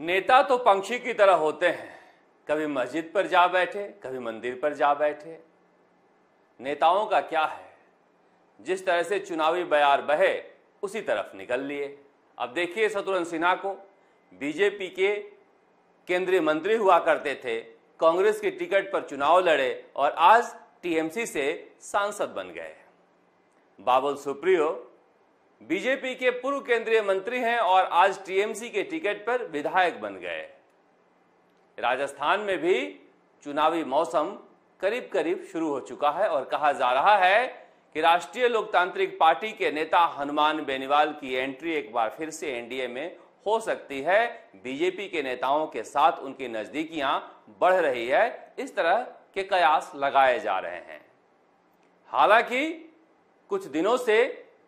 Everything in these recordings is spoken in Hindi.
नेता तो पंक्षी की तरह होते हैं कभी मस्जिद पर जा बैठे कभी मंदिर पर जा बैठे नेताओं का क्या है जिस तरह से चुनावी बयार बहे उसी तरफ निकल लिए अब देखिए शत्रुघ्न सिन्हा को बीजेपी के केंद्रीय मंत्री हुआ करते थे कांग्रेस के टिकट पर चुनाव लड़े और आज टीएमसी से सांसद बन गए बाबुल सुप्रियो बीजेपी के पूर्व केंद्रीय मंत्री हैं और आज टीएमसी के टिकट पर विधायक बन गए राजस्थान में भी चुनावी मौसम करीब करीब शुरू हो चुका है और कहा जा रहा है कि राष्ट्रीय लोकतांत्रिक पार्टी के नेता हनुमान बेनीवाल की एंट्री एक बार फिर से एनडीए में हो सकती है बीजेपी के नेताओं के साथ उनकी नजदीकियां बढ़ रही है इस तरह के कयास लगाए जा रहे हैं हालांकि कुछ दिनों से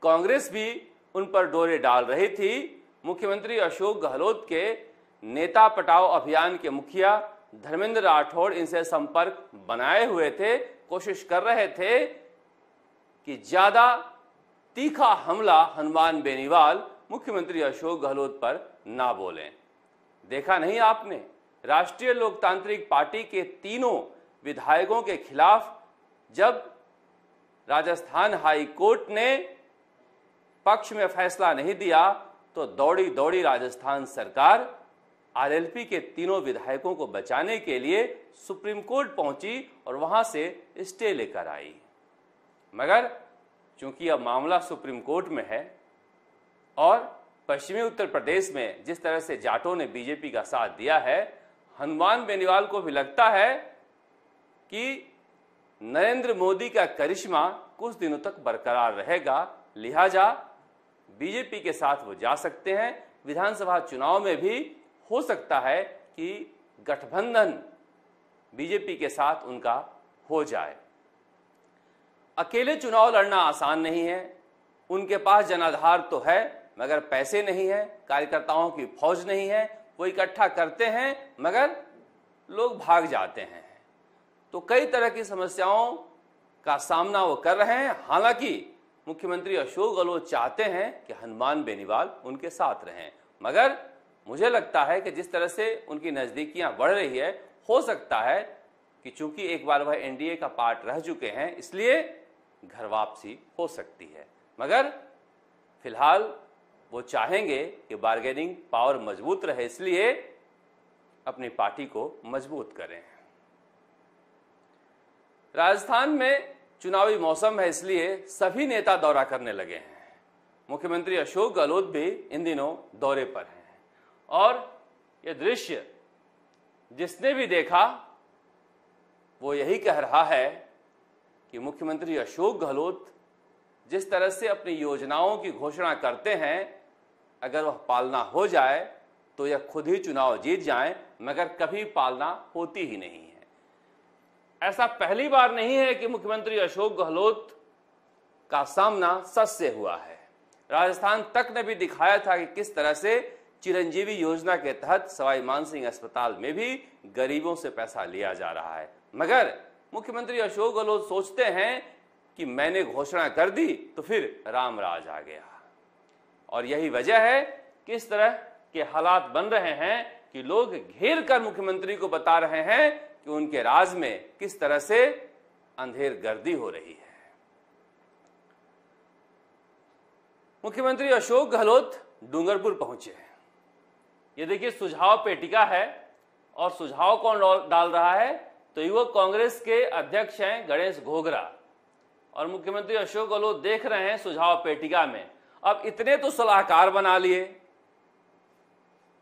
कांग्रेस भी उन पर डोरे डाल रही थी मुख्यमंत्री अशोक गहलोत के नेता पटाओ अभियान के मुखिया धर्मेंद्र राठौड़ इनसे संपर्क बनाए हुए थे कोशिश कर रहे थे कि ज्यादा तीखा हमला हनुमान बेनीवाल मुख्यमंत्री अशोक गहलोत पर ना बोलें देखा नहीं आपने राष्ट्रीय लोकतांत्रिक पार्टी के तीनों विधायकों के खिलाफ जब राजस्थान हाई कोर्ट ने पक्ष में फैसला नहीं दिया तो दौड़ी दौड़ी राजस्थान सरकार आरएलपी के तीनों विधायकों को बचाने के लिए सुप्रीम कोर्ट पहुंची और वहां से स्टे लेकर आई मगर चूंकि अब मामला सुप्रीम कोर्ट में है और पश्चिमी उत्तर प्रदेश में जिस तरह से जाटों ने बीजेपी का साथ दिया है हनुमान बेनीवाल को भी लगता है कि नरेंद्र मोदी का करिश्मा कुछ दिनों तक बरकरार रहेगा लिहाजा बीजेपी के साथ वो जा सकते हैं विधानसभा चुनाव में भी हो सकता है कि गठबंधन बीजेपी के साथ उनका हो जाए अकेले चुनाव लड़ना आसान नहीं है उनके पास जनाधार तो है मगर पैसे नहीं है कार्यकर्ताओं की फौज नहीं है वो इकट्ठा करते हैं मगर लोग भाग जाते हैं तो कई तरह की समस्याओं का सामना वो कर रहे हैं हालांकि मुख्यमंत्री अशोक गहलोत चाहते हैं कि हनुमान बेनीवाल उनके साथ रहें मगर मुझे लगता है कि जिस तरह से उनकी नज़दीकियां बढ़ रही है हो सकता है कि चूंकि एक बार वह एनडीए का पार्ट रह चुके हैं इसलिए घर वापसी हो सकती है मगर फिलहाल वो चाहेंगे कि बार्गेनिंग पावर मजबूत रहे इसलिए अपनी पार्टी को मजबूत करें राजस्थान में चुनावी मौसम है इसलिए सभी नेता दौरा करने लगे हैं मुख्यमंत्री अशोक गहलोत भी इन दिनों दौरे पर हैं और ये दृश्य जिसने भी देखा वो यही कह रहा है कि मुख्यमंत्री अशोक गहलोत जिस तरह से अपनी योजनाओं की घोषणा करते हैं अगर वह पालना हो जाए तो यह खुद ही चुनाव जीत जाए मगर कभी पालना होती ही नहीं ऐसा पहली बार नहीं है कि मुख्यमंत्री अशोक गहलोत का सामना सच से हुआ है राजस्थान तक ने भी दिखाया था कि किस तरह से चिरंजीवी योजना के तहत सवाई मानसिंह अस्पताल में भी गरीबों से पैसा लिया जा रहा है मगर मुख्यमंत्री अशोक गहलोत सोचते हैं कि मैंने घोषणा कर दी तो फिर राम आ गया और यही वजह है कि इस तरह के हालात बन रहे हैं कि लोग घेर कर मुख्यमंत्री को बता रहे हैं कि उनके राज में किस तरह से अंधेर गर्दी हो रही है मुख्यमंत्री अशोक गहलोत डूंगरपुर पहुंचे हैं ये देखिए सुझाव पेटिका है और सुझाव कौन डाल रहा है तो युवक कांग्रेस के अध्यक्ष हैं गणेश घोगरा और मुख्यमंत्री अशोक गहलोत देख रहे हैं सुझाव पेटिका में अब इतने तो सलाहकार बना लिए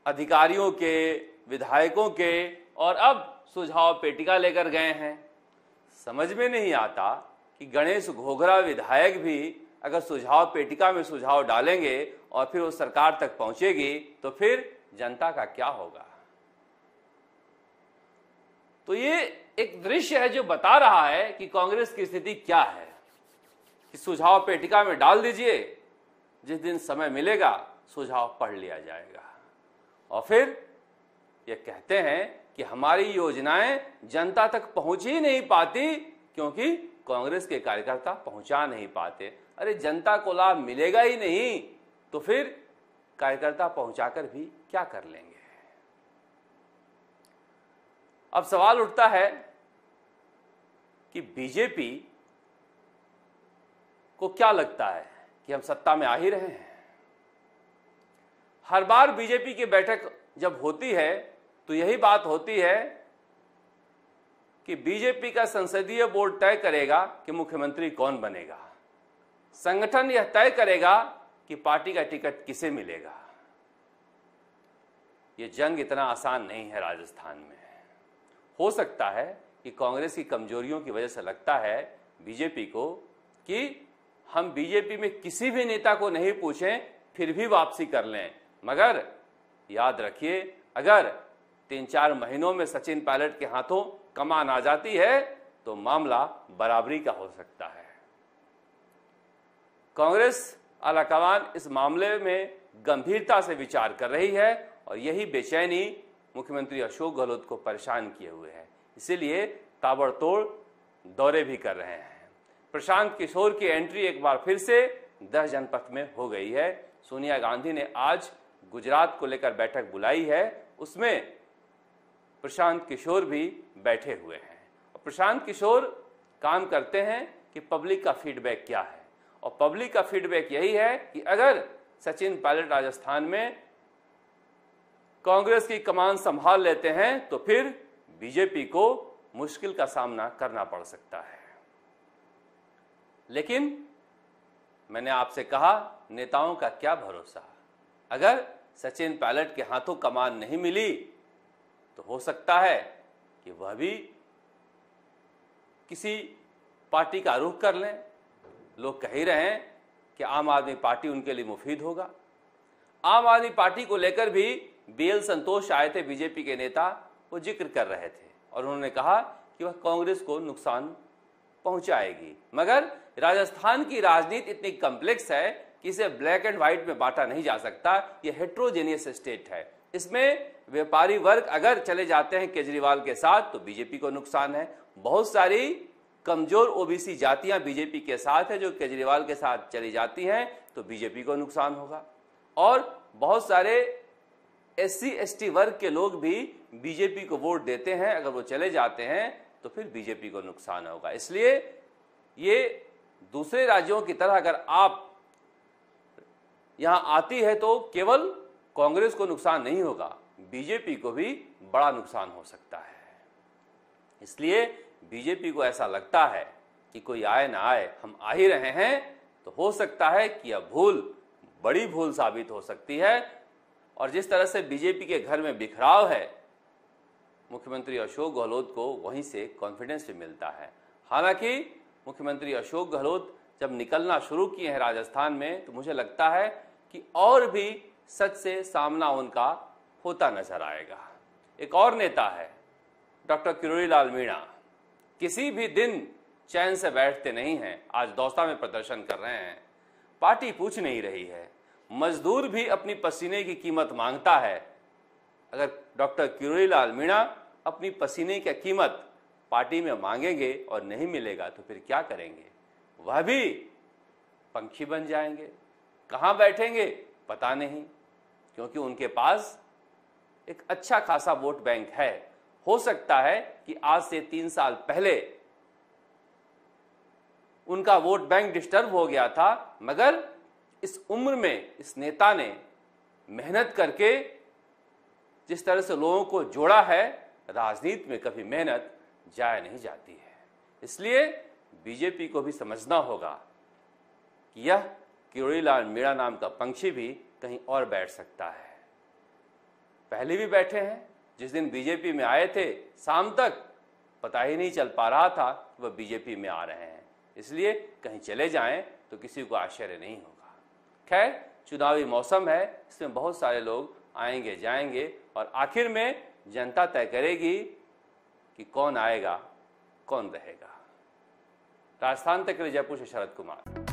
अधिकारियों के विधायकों के और अब सुझाव पेटिका लेकर गए हैं समझ में नहीं आता कि गणेश घोघरा विधायक भी अगर सुझाव पेटिका में सुझाव डालेंगे और फिर वो सरकार तक पहुंचेगी तो फिर जनता का क्या होगा तो ये एक दृश्य है जो बता रहा है कि कांग्रेस की स्थिति क्या है कि सुझाव पेटिका में डाल दीजिए जिस दिन समय मिलेगा सुझाव पढ़ लिया जाएगा और फिर ये कहते हैं कि हमारी योजनाएं जनता तक पहुंच ही नहीं पाती क्योंकि कांग्रेस के कार्यकर्ता पहुंचा नहीं पाते अरे जनता को लाभ मिलेगा ही नहीं तो फिर कार्यकर्ता पहुंचाकर भी क्या कर लेंगे अब सवाल उठता है कि बीजेपी को क्या लगता है कि हम सत्ता में आ ही रहे हैं हर बार बीजेपी की बैठक जब होती है तो यही बात होती है कि बीजेपी का संसदीय बोर्ड तय करेगा कि मुख्यमंत्री कौन बनेगा संगठन यह तय करेगा कि पार्टी का टिकट किसे मिलेगा यह जंग इतना आसान नहीं है राजस्थान में हो सकता है कि कांग्रेस की कमजोरियों की वजह से लगता है बीजेपी को कि हम बीजेपी में किसी भी नेता को नहीं पूछें फिर भी वापसी कर लें मगर याद रखिए अगर तीन चार महीनों में सचिन पायलट के हाथों कमान आ जाती है तो मामला बराबरी का हो सकता है कांग्रेस आलाकमान इस मामले में गंभीरता से विचार कर रही है और यही बेचैनी मुख्यमंत्री अशोक गहलोत को परेशान किए हुए है इसीलिए ताबड़तोड़ दौरे भी कर रहे हैं प्रशांत किशोर की एंट्री एक बार फिर से दस जनपद में हो गई है सोनिया गांधी ने आज गुजरात को लेकर बैठक बुलाई है उसमें प्रशांत किशोर भी बैठे हुए हैं और प्रशांत किशोर काम करते हैं कि पब्लिक का फीडबैक क्या है और पब्लिक का फीडबैक यही है कि अगर सचिन पायलट राजस्थान में कांग्रेस की कमान संभाल लेते हैं तो फिर बीजेपी को मुश्किल का सामना करना पड़ सकता है लेकिन मैंने आपसे कहा नेताओं का क्या भरोसा अगर सचिन पायलट के हाथों कमान नहीं मिली तो हो सकता है कि वह भी किसी पार्टी का रुख कर लें लोग कह ही रहे हैं कि आम आदमी पार्टी उनके लिए मुफीद होगा आम आदमी पार्टी को लेकर भी बीएल संतोष आए थे बीजेपी के नेता वो जिक्र कर रहे थे और उन्होंने कहा कि वह कांग्रेस को नुकसान पहुंचाएगी मगर राजस्थान की राजनीति इतनी कॉम्प्लेक्स है कि इसे ब्लैक एंड व्हाइट में बांटा नहीं जा सकता यह हेट्रोजेनियस स्टेट है इसमें व्यापारी वर्ग अगर चले जाते हैं केजरीवाल के साथ तो बीजेपी को नुकसान है बहुत सारी कमजोर ओबीसी जातियां बीजेपी के साथ है जो केजरीवाल के साथ चली जाती हैं तो बीजेपी को नुकसान होगा और बहुत सारे एस सी वर्ग के लोग भी बीजेपी को वोट देते हैं अगर वो चले जाते हैं तो फिर बीजेपी को नुकसान होगा इसलिए ये दूसरे राज्यों की तरह अगर आप यहां आती है तो केवल कांग्रेस को नुकसान नहीं होगा बीजेपी को भी बड़ा नुकसान हो सकता है इसलिए बीजेपी को ऐसा लगता है कि कोई आए ना आए हम आ ही रहे हैं तो हो सकता है कि यह भूल बड़ी भूल साबित हो सकती है और जिस तरह से बीजेपी के घर में बिखराव है मुख्यमंत्री अशोक गहलोत को वहीं से कॉन्फिडेंस भी मिलता है हालांकि मुख्यमंत्री अशोक गहलोत जब निकलना शुरू किए हैं राजस्थान में तो मुझे लगता है कि और भी सच से सामना उनका होता नजर आएगा एक और नेता है डॉक्टर किरोड़ी लाल मीणा किसी भी दिन चैन से बैठते नहीं हैं आज दौसा में प्रदर्शन कर रहे हैं पार्टी पूछ नहीं रही है मजदूर भी अपनी पसीने की कीमत मांगता है अगर डॉक्टर किरोड़ी लाल मीणा अपनी पसीने की कीमत पार्टी में मांगेंगे और नहीं मिलेगा तो फिर क्या करेंगे वह भी पंखी बन जाएंगे कहाँ बैठेंगे पता नहीं क्योंकि उनके पास एक अच्छा खासा वोट बैंक है हो सकता है कि आज से तीन साल पहले उनका वोट बैंक डिस्टर्ब हो गया था मगर इस उम्र में इस नेता ने मेहनत करके जिस तरह से लोगों को जोड़ा है राजनीति में कभी मेहनत जाया नहीं जाती है इसलिए बीजेपी को भी समझना होगा कि यह किरोड़ीलाल मीणा नाम का पंक्षी भी कहीं और बैठ सकता है पहले भी बैठे हैं जिस दिन बीजेपी में आए थे शाम तक पता ही नहीं चल पा रहा था वह बीजेपी में आ रहे हैं इसलिए कहीं चले जाएं तो किसी को आश्चर्य नहीं होगा खैर चुनावी मौसम है इसमें बहुत सारे लोग आएंगे जाएंगे और आखिर में जनता तय करेगी कि कौन आएगा कौन रहेगा राजस्थान तक जयपुर से शरद कुमार